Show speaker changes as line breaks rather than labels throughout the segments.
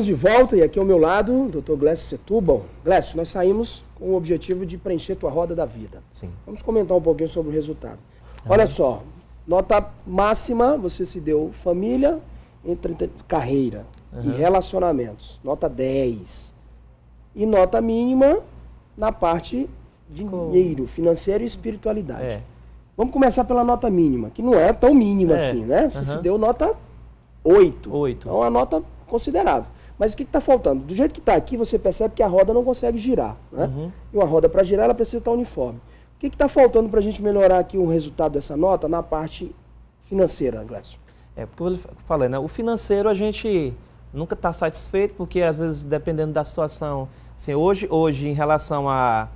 estamos de volta e aqui ao meu lado, Dr. Glécio Setúbal. Glécio, nós saímos com o objetivo de preencher tua roda da vida. Sim. Vamos comentar um pouquinho sobre o resultado. Olha ah. só, nota máxima, você se deu família, entre, carreira uhum. e relacionamentos. Nota 10. E nota mínima na parte dinheiro, financeiro e espiritualidade. É. Vamos começar pela nota mínima, que não é tão mínima é. assim, né? Você uhum. se deu nota 8. 8. Então, é uma nota considerável. Mas o que está faltando? Do jeito que está aqui, você percebe que a roda não consegue girar. Né? Uhum. E uma roda para girar, ela precisa estar tá uniforme. O que está faltando para a gente melhorar aqui o resultado dessa nota na parte financeira, Glécio?
É, porque eu falei, né? O financeiro a gente nunca está satisfeito, porque às vezes, dependendo da situação, assim, hoje, hoje em relação à a,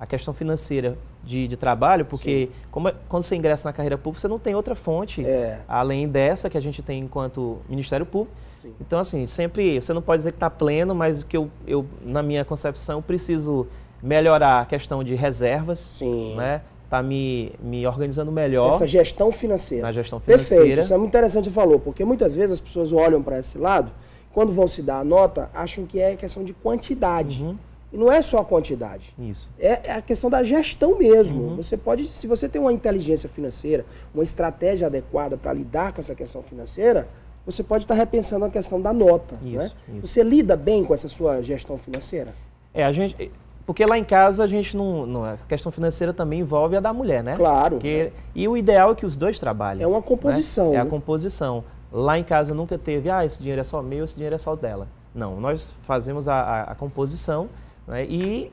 a, questão financeira de, de trabalho, porque como, é, quando você ingressa na carreira pública, você não tem outra fonte é. além dessa que a gente tem enquanto Ministério Público então, assim, sempre, você não pode dizer que está pleno, mas que eu, eu, na minha concepção, preciso melhorar a questão de reservas, Sim. né? Tá me, me organizando melhor. Essa gestão financeira. Na
gestão financeira. Perfeito, isso é muito interessante você falou, porque muitas vezes as pessoas olham para esse lado, quando vão se dar a nota, acham que é questão de quantidade. Uhum. E não é só a quantidade. Isso. É, é a questão da gestão mesmo. Uhum. Você pode, se você tem uma inteligência financeira, uma estratégia adequada para lidar com essa questão financeira, você pode estar repensando a questão da nota. Isso, né? isso. Você lida bem com essa sua gestão financeira? É, a gente. Porque lá em
casa a gente não, não. A questão financeira também envolve a da mulher, né? Claro. Porque, E o ideal é que os dois trabalhem. É uma né? composição. Né? É a né? composição. Lá em casa nunca teve, ah, esse dinheiro é só meu, esse dinheiro é só dela. Não, nós fazemos a, a, a composição né? e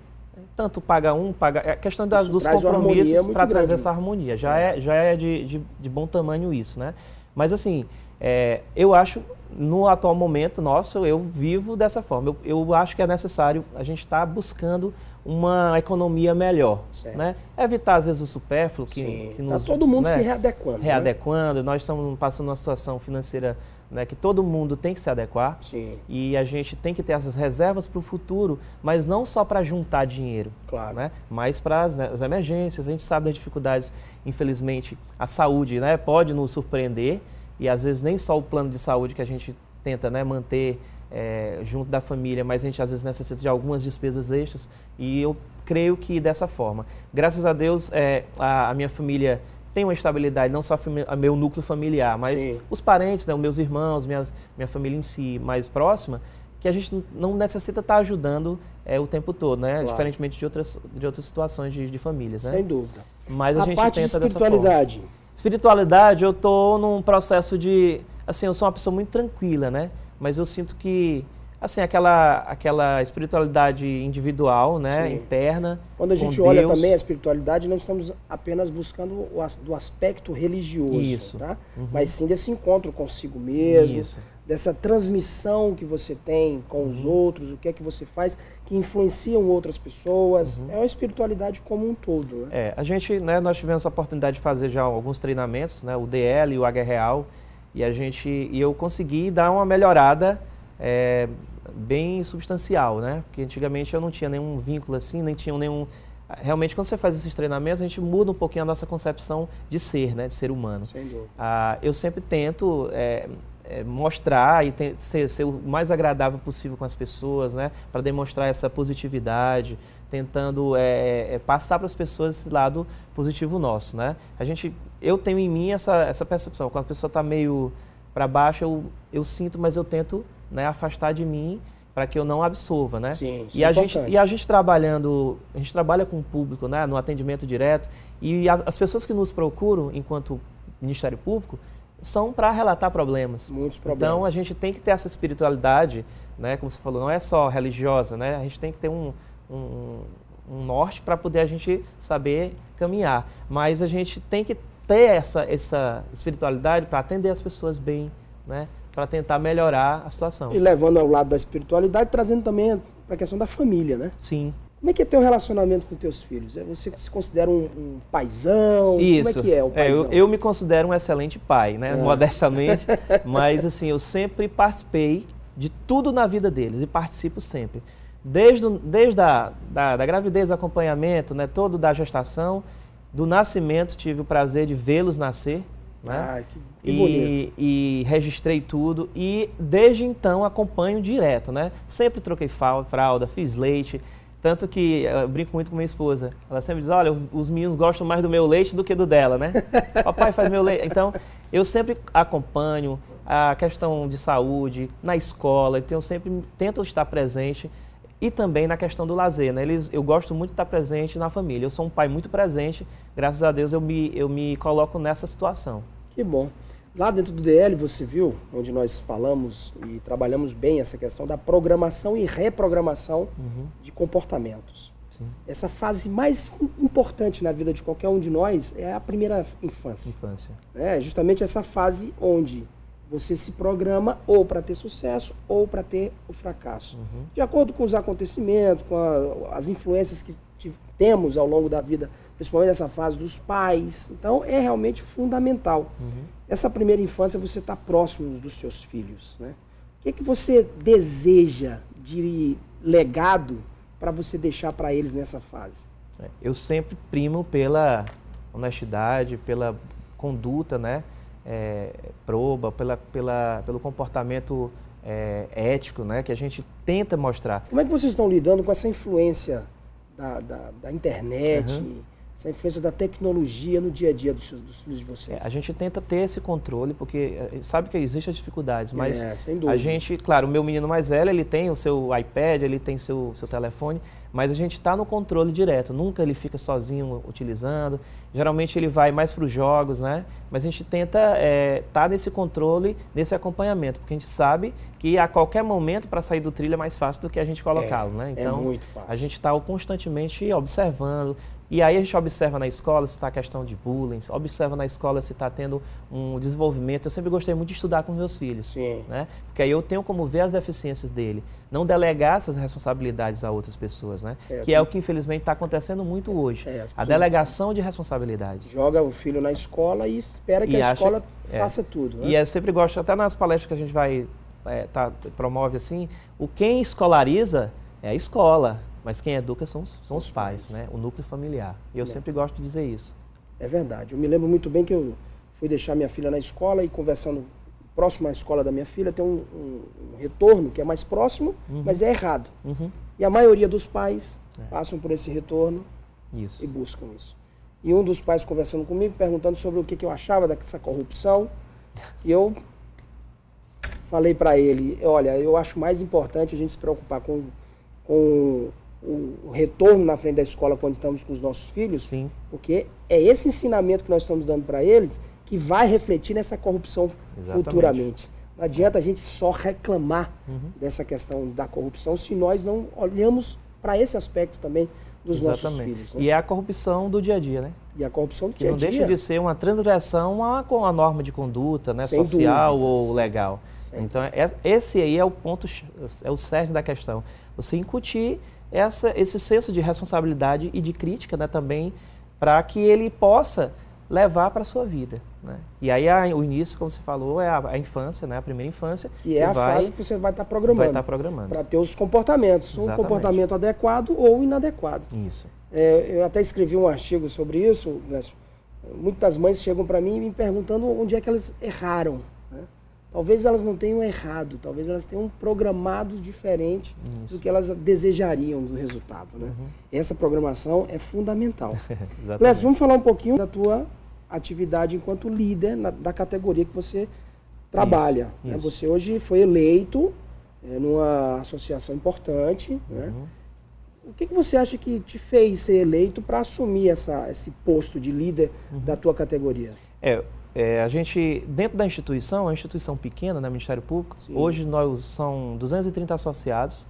tanto paga um, paga. É a questão das, dos compromissos para trazer essa harmonia. Já é, é já é de, de, de bom tamanho isso, né? Mas assim, é, eu acho, no atual momento nosso, eu vivo dessa forma. Eu, eu acho que é necessário a gente estar tá buscando uma economia melhor, certo. né? Evitar às vezes o supérfluo que, Sim, que tá nos, tá todo mundo né? se readequando. Né? Readequando. Né? Nós estamos passando uma situação financeira né, que todo mundo tem que se adequar Sim. e a gente tem que ter essas reservas para o futuro, mas não só para juntar dinheiro, claro. né, mas para as, né, as, emergências. A gente sabe das dificuldades, infelizmente, a saúde né, pode nos surpreender e às vezes nem só o plano de saúde que a gente tenta né, manter é, junto da família, mas a gente às vezes necessita de algumas despesas extras e eu creio que dessa forma. Graças a Deus, é, a, a, minha família tem uma estabilidade, não só a, meu núcleo familiar, mas Sim. os parentes, né, os meus irmãos, minhas, minha família em si mais próxima, que a gente não necessita estar tá ajudando é, o tempo todo, né? Claro. Diferentemente de outras, de outras situações de, de famílias, né? Sem dúvida. Mas a, a gente parte tenta de espiritualidade, dessa forma. Espiritualidade, eu tô num processo de. Assim, eu sou uma pessoa muito tranquila, né? Mas eu sinto que assim, aquela, aquela espiritualidade individual, né, Sim. interna. Quando a gente olha Deus. também a
espiritualidade, não estamos apenas buscando o, do aspecto religioso, Isso. Tá? Uhum. mas sim desse encontro consigo mesmo, Isso. dessa transmissão que você tem com uhum. os outros, o que é que você faz que influenciam outras pessoas. Uhum. É uma espiritualidade como um todo. Né?
É, a gente, né, nós tivemos a oportunidade de fazer já alguns treinamentos, né, o DL e o H Real, e a gente, e eu consegui dar uma melhorada é, bem substancial, né? Porque antigamente eu não tinha nenhum vínculo assim, nem tinha nenhum... Realmente, quando você faz esses treinamentos, a gente muda um pouquinho a nossa concepção de ser, né? De ser humano. Sem dúvida. Ah, eu sempre tento... É, é mostrar e ser, ser, o mais agradável possível com as pessoas, né? Para demonstrar essa positividade, tentando é, é, é passar para as pessoas esse lado positivo nosso, né? A gente, eu tenho em mim essa, essa percepção. Quando a pessoa está meio para baixo, eu, eu sinto, mas eu tento né, afastar de mim para que eu não absorva, né? Sim, isso e é a importante. gente e a gente trabalhando, a gente trabalha com o público, né, no atendimento direto, e a, as pessoas que nos procuram enquanto Ministério Público são para relatar problemas. Muitos então, problemas. Então a gente tem que ter essa espiritualidade, né, como você falou, não é só religiosa, né? A gente tem que ter um, um, um norte para poder a gente saber caminhar, mas a gente tem que ter essa essa espiritualidade para atender as pessoas bem, né? para tentar melhorar a situação. E
levando ao lado da espiritualidade, trazendo também para a questão da família, né? Sim. Como é que é teu relacionamento com teus filhos? É, você se considera um, um paizão? Isso. Como é que é o paizão? É, eu, eu,
me considero um excelente pai, né? Ah. Modestamente. mas, assim, eu sempre participei de tudo na vida deles e participo sempre. Desde, desde a da, da gravidez, acompanhamento, né? Todo da gestação, do nascimento, tive o prazer de vê-los nascer. Né? Ai, que, que e, e, registrei tudo e desde então acompanho direto, né? Sempre troquei fralda, fiz leite, tanto que eh, eu brinco muito com minha esposa. Ela sempre diz: olha, os, os meninos gostam mais do meu leite do que do dela, né? Papai faz meu leite. Então, eu sempre acompanho a questão de saúde, na escola, então eu sempre tento estar presente e também na questão do lazer. Né? Eles, eu gosto muito de estar presente na família. Eu sou um pai muito presente, graças a Deus eu me, eu me coloco nessa situação.
Que bom. Lá dentro do DL, você viu, onde nós falamos e trabalhamos bem essa questão da programação e reprogramação uhum. de comportamentos. Sim. Essa fase mais importante na vida de qualquer um de nós é a primeira infância. Infância. É justamente essa fase onde você se programa ou para ter sucesso ou para ter o fracasso. Uhum. De acordo com os acontecimentos, com a, as influências que temos ao longo da vida, principalmente nessa fase dos pais. Então, é realmente fundamental. Uhum. Essa primeira infância, você está próximo dos seus filhos. Né? O que, é que você deseja de legado para você deixar para eles nessa fase?
É, eu sempre primo pela honestidade, pela conduta, né? é, proba, pela, pela, pelo comportamento é, ético né, que a gente tenta mostrar.
Como é que vocês estão lidando com essa influência da, da, da internet? Uhum essa influência da tecnologia no dia a dia dos, dos filhos de vocês? É, a gente
tenta ter esse controle, porque é, sabe que existem dificuldades, é, mas é, a gente, claro, o meu menino mais velho, ele tem o seu iPad, ele tem seu, seu telefone, mas a gente está no controle direto, nunca ele fica sozinho utilizando, geralmente ele vai mais para os jogos, né? Mas a gente tenta estar é, tá nesse controle, nesse acompanhamento, porque a gente sabe que a qualquer momento para sair do trilho é mais fácil do que a gente é, colocá-lo, né? Então, a gente está constantemente observando, e aí a gente observa na escola se está a questão de bullying, observa na escola se está tendo um desenvolvimento. Eu sempre gostei muito de estudar com meus filhos, Sim. né? Porque aí eu tenho como ver as deficiências dele, não delegar essas responsabilidades a outras pessoas, né? É, que é o que infelizmente está acontecendo muito hoje, é, a delegação de responsabilidades.
Joga o filho na escola e espera que e a acha, escola é, faça tudo. Né? E eu
sempre gosto, até nas palestras que a gente vai é, tá, promove assim, o quem escolariza é a escola. Mas quem educa são, são os, os pais, pais, né? o núcleo familiar. E eu é. sempre gosto de dizer isso.
É verdade. Eu me lembro muito bem que eu fui deixar minha filha na escola e conversando próximo à escola da minha filha tem um, um, um retorno que é mais próximo, uhum. mas é errado. Uhum. E a maioria dos pais é. passam por esse retorno isso. e buscam isso. E um dos pais conversando comigo, perguntando sobre o que, que eu achava dessa corrupção, e eu falei para ele, olha, eu acho mais importante a gente se preocupar com, com o, retorno na frente da escola quando estamos com os nossos filhos, Sim. porque é esse ensinamento que nós estamos dando para eles que vai refletir nessa corrupção Exatamente. futuramente. Não adianta a gente só reclamar uhum. dessa questão da corrupção se nós não olhamos para esse aspecto também dos Exatamente. nossos filhos. Né?
E é a corrupção do dia a dia, né? E a corrupção do que dia a dia. não deixa de ser uma transgressão com a norma de conduta, né? Social dúvida, ou sim. legal. Então, é, esse aí é o ponto, é o cerne da questão. Você incutir essa, esse senso de responsabilidade e de crítica né, também para que ele possa levar para a sua vida. Né? E aí a, o início, como você falou, é a, a, infância, né? a primeira infância. Que é a vai, fase que você
vai estar tá programando. Vai estar tá programando. Para ter os comportamentos. Exatamente. Um comportamento adequado ou inadequado. Isso. É, eu até escrevi um artigo sobre isso, Muitas mães chegam para mim me perguntando onde é que elas erraram. Talvez elas não tenham errado, talvez elas tenham programado diferente Isso. do que elas desejariam do resultado. Né? Uhum. Essa programação é fundamental. Lécio, vamos falar um pouquinho da tua atividade enquanto líder na, da categoria que você trabalha. Isso, né? isso. Você hoje foi eleito é, numa associação importante. Né? Uhum. Né? O que, que, você acha que te fez ser eleito para assumir essa, esse posto de líder uhum. da tua categoria?
É, é, a gente, dentro da instituição, é uma instituição pequena, né, Ministério Público, Sim. hoje nós são 230 associados.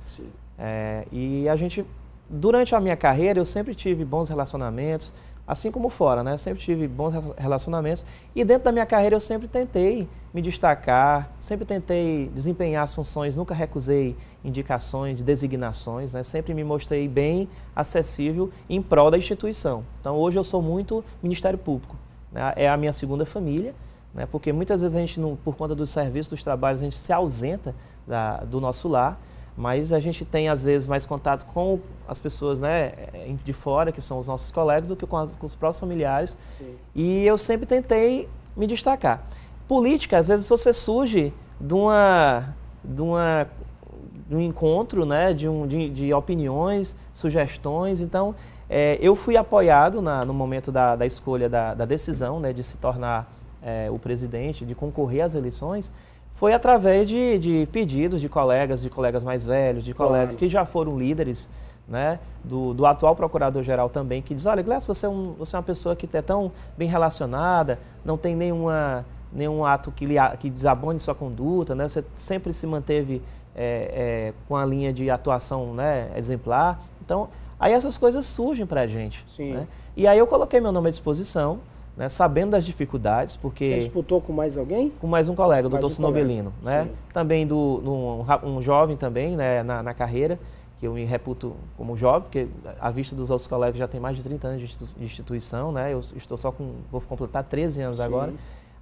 É, e a gente, durante a minha carreira, eu sempre tive bons relacionamentos, assim como fora, né? Eu sempre tive bons relacionamentos. E dentro da minha carreira, eu sempre tentei me destacar, sempre tentei desempenhar as funções, nunca recusei indicações, designações, né? Sempre me mostrei bem acessível em prol da instituição. Então, hoje eu sou muito Ministério Público né, é a minha segunda família, né, porque muitas vezes a gente, não, por conta do serviço, dos trabalhos, a gente se ausenta da, do nosso lar, mas a gente tem, às vezes, mais contato com as pessoas né, de fora, que são os nossos colegas, do que com, as, com os próprios familiares. Sim. E eu sempre tentei me destacar. Política, às vezes, você surge de uma, de uma de um encontro, né, de, um, de, de opiniões, sugestões. Então, é, eu fui apoiado na, no momento da, da escolha da, da, decisão né, de se tornar é, o presidente, de concorrer às eleições, foi através de, de pedidos de colegas, de colegas mais velhos, de colegas claro. que já foram líderes, né, do, do atual procurador-geral também, que diz, olha, Glécio, você, é um, você é uma pessoa que é tão bem relacionada, não tem nenhuma, nenhum ato que, que desabone sua conduta, né, você sempre se manteve é, é, com a linha de atuação né, exemplar. Então, Aí essas coisas surgem para a gente. Sim. Né? E aí eu coloquei meu nome à disposição, né, sabendo das dificuldades, porque... Você
disputou com mais alguém? Com mais um colega, o doutor um Colega. Né? Sim.
Também do, um, jovem também né, na, na, carreira, que eu me reputo como jovem, porque à vista dos outros colegas já tem mais de 30 anos de instituição, né? eu estou só com... vou completar 13 anos Sim. agora.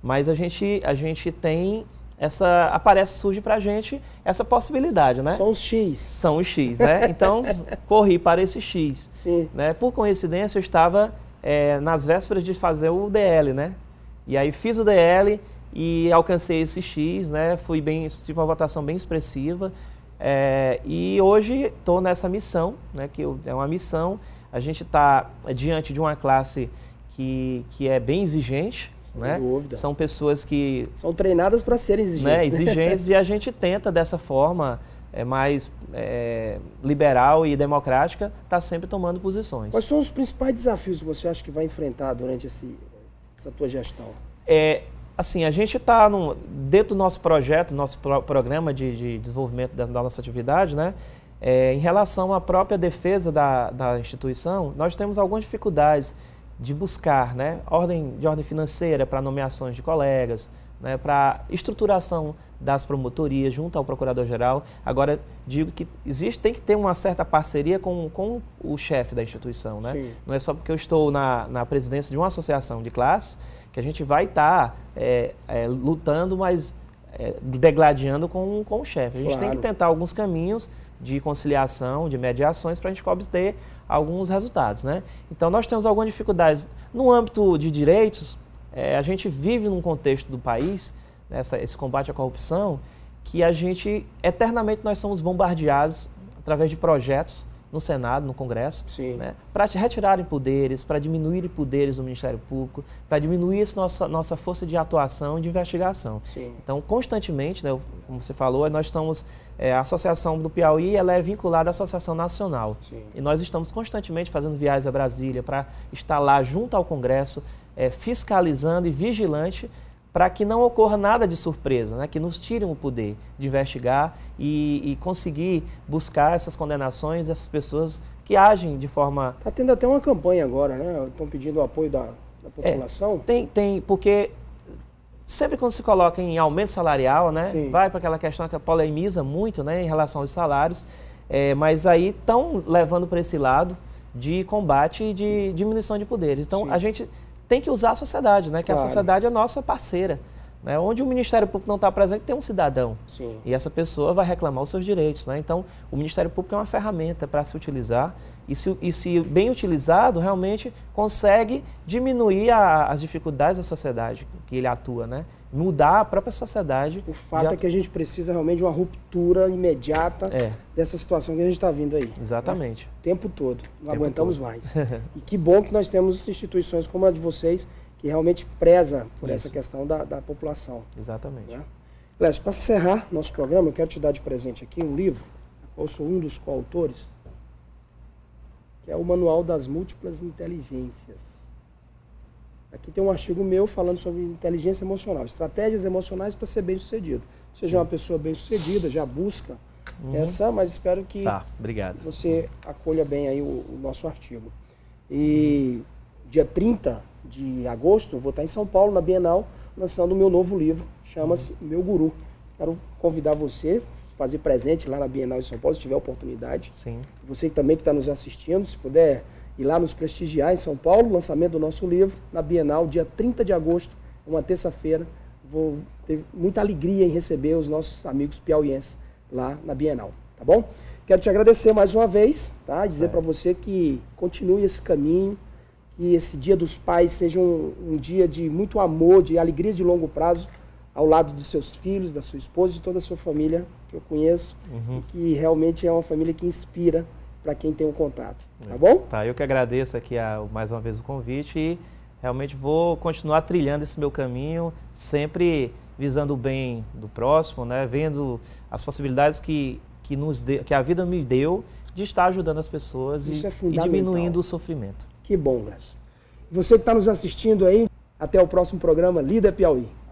Mas a gente, a gente tem essa aparece, surge para a gente essa possibilidade, né? São os X. São os X, né? Então, corri para esse X. Sim. Né? Por coincidência, eu estava é, nas vésperas de fazer o DL, né? E aí fiz o DL e alcancei esse X, né? Fui bem, tive uma votação bem expressiva. É, e hoje estou nessa missão, né? Que eu, é uma missão. A gente está diante de uma classe que, que é bem exigente, né? Dúvida. São pessoas que
são treinadas para serem né, exigentes, né? exigentes
e a gente tenta dessa forma é, mais é, liberal e democrática estar tá sempre tomando posições. Quais são
os principais desafios que você acha que vai enfrentar durante esse, essa tua gestão?
É, assim, a gente está dentro do nosso projeto, nosso pro, programa de, de desenvolvimento da, da, nossa atividade, né? É, em relação à própria defesa da, da instituição, nós temos algumas dificuldades de buscar né, ordem, de ordem financeira para nomeações de colegas, né, para estruturação das promotorias junto ao procurador-geral. Agora, digo que existe, tem que ter uma certa parceria com, com o chefe da instituição. Né? Não é só porque eu estou na, na presidência de uma associação de classe que a gente vai estar tá, é, é, lutando, mas é, degladiando com, com o chefe. A gente claro. tem que tentar alguns caminhos de conciliação, de mediações, para a gente obter alguns resultados. Né? Então, nós temos algumas dificuldades. No âmbito de direitos, é, a gente vive num contexto do país, nessa né, esse combate à corrupção, que a gente, eternamente, nós somos bombardeados através de projetos no Senado, no Congresso, né, para retirarem poderes, para diminuir poderes do Ministério Público, para diminuir essa nossa, nossa força de atuação e de investigação. Sim. Então, constantemente, né, como você falou, nós estamos. É, a Associação do Piauí ela é vinculada à Associação Nacional. Sim. E nós estamos constantemente fazendo viagens a Brasília para estar lá junto ao Congresso, é, fiscalizando e vigilante para que não ocorra nada de surpresa, né? que nos tirem o poder de investigar e, e conseguir buscar essas condenações essas pessoas que agem de forma.
Está tendo até uma campanha agora, né? Estão pedindo o apoio da, da é, população. É, tem, tem, porque
sempre quando se coloca em aumento salarial, né? Sim. Vai para aquela questão que polemiza muito né, em relação aos salários, é, mas aí estão levando para esse lado de combate e de diminuição de poderes. Então Sim. a gente tem que usar a sociedade, né? Que claro. a sociedade é nossa parceira. Né? Onde o Ministério Público não está presente, tem um cidadão. Sim. E essa pessoa vai reclamar os seus direitos. Né? Então, o Ministério Público é uma ferramenta para se utilizar e se, e se, bem utilizado, realmente consegue diminuir a, as dificuldades da sociedade que ele atua.
Né? mudar a própria sociedade. O fato já... é que a gente precisa realmente de uma ruptura imediata é. dessa situação que a gente está vindo aí. Né? Exatamente. Né? O tempo todo. Não tempo aguentamos todo. mais. e que bom que nós temos instituições como a de vocês que realmente preza por Isso. essa questão da, da população. Exatamente. Né? Lécio, para encerrar nosso programa, eu quero te dar de presente aqui um livro, eu sou um dos coautores, que é o Manual das Múltiplas Inteligências. Aqui tem um artigo meu falando sobre inteligência emocional, estratégias emocionais para ser bem-sucedido. Seja Sim. uma pessoa bem-sucedida, já busca uhum. essa, mas espero que tá, obrigado. você acolha bem aí o, o nosso artigo. E uhum. dia 30 de agosto, vou estar em São Paulo, na Bienal, lançando o meu novo livro, chama-se uhum. Meu Guru. Quero convidar você a fazer presente lá na Bienal em São Paulo, se tiver oportunidade. Sim. Você também que está nos assistindo, se puder e lá nos prestigiar em São Paulo, lançamento do nosso livro, na Bienal, dia 30 de agosto, uma terça-feira. Vou ter muita alegria em receber os nossos amigos piauienses lá na Bienal, tá bom? Quero te agradecer mais uma vez, tá? Dizer é. para você que continue esse caminho, que esse Dia dos Pais seja um, um dia de muito amor, de alegria de longo prazo, ao lado dos seus filhos, da sua esposa, de toda a sua família que eu conheço, uhum. e que realmente é uma família que inspira para quem tem o um contato. Tá é. bom?
Tá, eu que agradeço aqui a, mais uma vez o convite e realmente vou continuar trilhando esse meu caminho, sempre visando o bem do próximo, né? vendo as possibilidades que, que, nos de, que a vida me deu
de estar ajudando as pessoas e, é e, diminuindo o sofrimento. Que bom, Graça. Você que está nos assistindo aí, até o próximo programa Lida Piauí.